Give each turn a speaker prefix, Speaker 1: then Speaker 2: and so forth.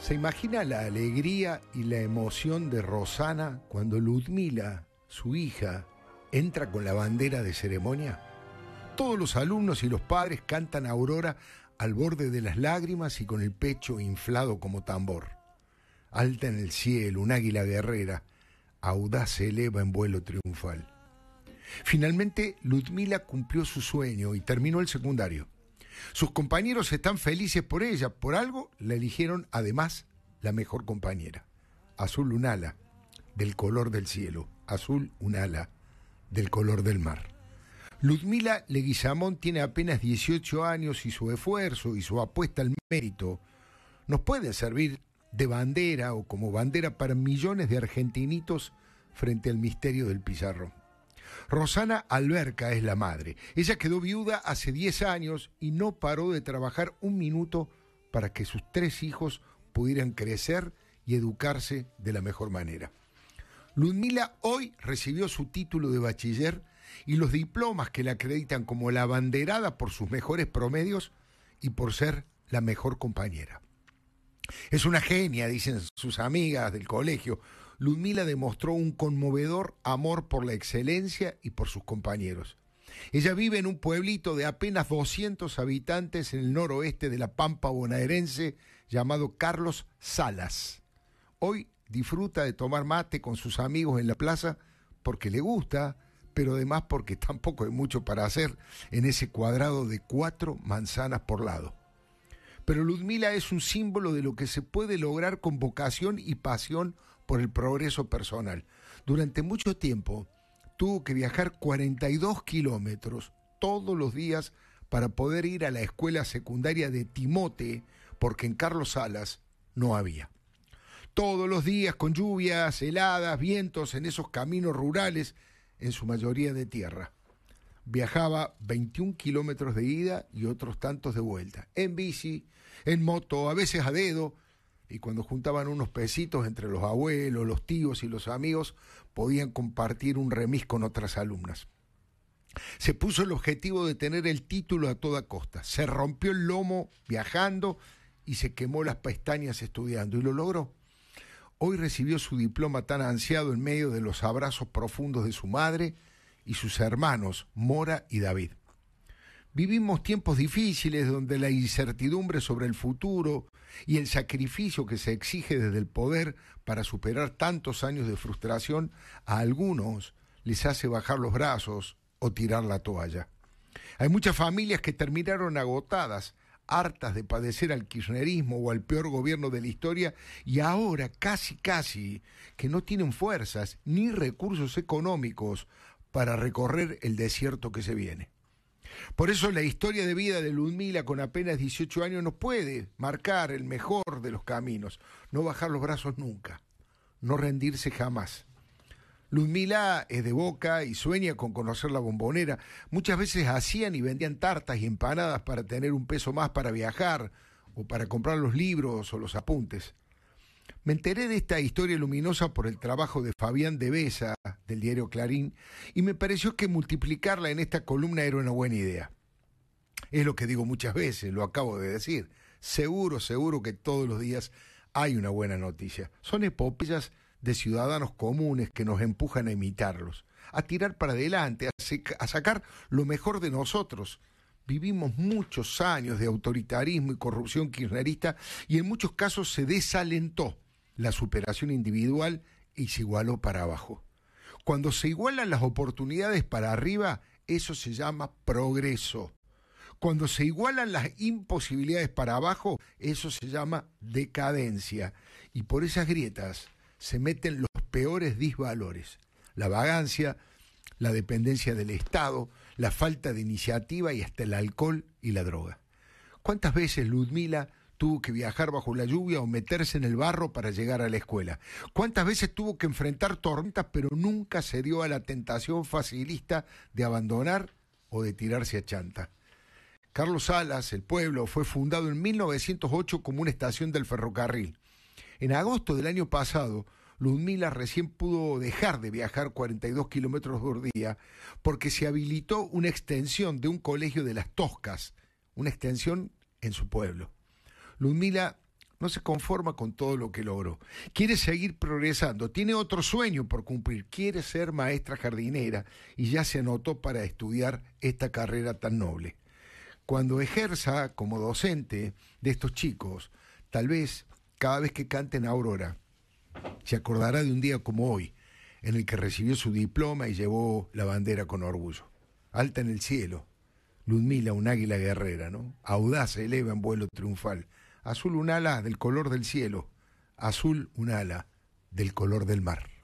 Speaker 1: ¿Se imagina la alegría y la emoción de Rosana cuando Ludmila, su hija, entra con la bandera de ceremonia? Todos los alumnos y los padres cantan Aurora al borde de las lágrimas y con el pecho inflado como tambor. Alta en el cielo, un águila guerrera, audaz se eleva en vuelo triunfal. Finalmente, Ludmila cumplió su sueño y terminó el secundario. Sus compañeros están felices por ella, por algo la eligieron además la mejor compañera. Azul un ala, del color del cielo, azul un ala, del color del mar. Ludmila Leguizamón tiene apenas 18 años y su esfuerzo y su apuesta al mérito nos puede servir de bandera o como bandera para millones de argentinitos frente al misterio del pizarro. Rosana Alberca es la madre. Ella quedó viuda hace 10 años y no paró de trabajar un minuto para que sus tres hijos pudieran crecer y educarse de la mejor manera. Ludmila hoy recibió su título de bachiller y los diplomas que la acreditan como la abanderada por sus mejores promedios y por ser la mejor compañera. Es una genia, dicen sus amigas del colegio, Ludmila demostró un conmovedor amor por la excelencia y por sus compañeros. Ella vive en un pueblito de apenas 200 habitantes en el noroeste de la Pampa bonaerense llamado Carlos Salas. Hoy disfruta de tomar mate con sus amigos en la plaza porque le gusta, pero además porque tampoco hay mucho para hacer en ese cuadrado de cuatro manzanas por lado pero Ludmila es un símbolo de lo que se puede lograr con vocación y pasión por el progreso personal. Durante mucho tiempo tuvo que viajar 42 kilómetros todos los días para poder ir a la escuela secundaria de Timote, porque en Carlos Salas no había. Todos los días con lluvias, heladas, vientos en esos caminos rurales, en su mayoría de tierra. Viajaba 21 kilómetros de ida y otros tantos de vuelta, en bici, en moto, a veces a dedo, y cuando juntaban unos pesitos entre los abuelos, los tíos y los amigos, podían compartir un remis con otras alumnas. Se puso el objetivo de tener el título a toda costa. Se rompió el lomo viajando y se quemó las pestañas estudiando y lo logró. Hoy recibió su diploma tan ansiado en medio de los abrazos profundos de su madre y sus hermanos, Mora y David. Vivimos tiempos difíciles donde la incertidumbre sobre el futuro y el sacrificio que se exige desde el poder para superar tantos años de frustración a algunos les hace bajar los brazos o tirar la toalla. Hay muchas familias que terminaron agotadas, hartas de padecer al kirchnerismo o al peor gobierno de la historia y ahora casi casi que no tienen fuerzas ni recursos económicos para recorrer el desierto que se viene. Por eso la historia de vida de Ludmila con apenas 18 años nos puede marcar el mejor de los caminos, no bajar los brazos nunca, no rendirse jamás. Ludmila es de boca y sueña con conocer la bombonera. Muchas veces hacían y vendían tartas y empanadas para tener un peso más para viajar o para comprar los libros o los apuntes. Me enteré de esta historia luminosa por el trabajo de Fabián de Besa del diario Clarín y me pareció que multiplicarla en esta columna era una buena idea. Es lo que digo muchas veces, lo acabo de decir. Seguro, seguro que todos los días hay una buena noticia. Son epopeyas de ciudadanos comunes que nos empujan a imitarlos, a tirar para adelante, a, a sacar lo mejor de nosotros, vivimos muchos años de autoritarismo y corrupción kirchnerista y en muchos casos se desalentó la superación individual y se igualó para abajo. Cuando se igualan las oportunidades para arriba, eso se llama progreso. Cuando se igualan las imposibilidades para abajo, eso se llama decadencia. Y por esas grietas se meten los peores disvalores, la vagancia, la dependencia del Estado, la falta de iniciativa y hasta el alcohol y la droga. ¿Cuántas veces Ludmila tuvo que viajar bajo la lluvia o meterse en el barro para llegar a la escuela? ¿Cuántas veces tuvo que enfrentar tormentas pero nunca se dio a la tentación facilista de abandonar o de tirarse a chanta? Carlos Salas, el pueblo, fue fundado en 1908 como una estación del ferrocarril. En agosto del año pasado, Ludmila recién pudo dejar de viajar 42 kilómetros por día porque se habilitó una extensión de un colegio de las Toscas, una extensión en su pueblo. Ludmila no se conforma con todo lo que logró. Quiere seguir progresando, tiene otro sueño por cumplir, quiere ser maestra jardinera y ya se anotó para estudiar esta carrera tan noble. Cuando ejerza como docente de estos chicos, tal vez cada vez que canten Aurora, se acordará de un día como hoy, en el que recibió su diploma y llevó la bandera con orgullo. Alta en el cielo, Ludmila, un águila guerrera, ¿no? Audaz se eleva en vuelo triunfal. Azul un ala del color del cielo, azul un ala del color del mar.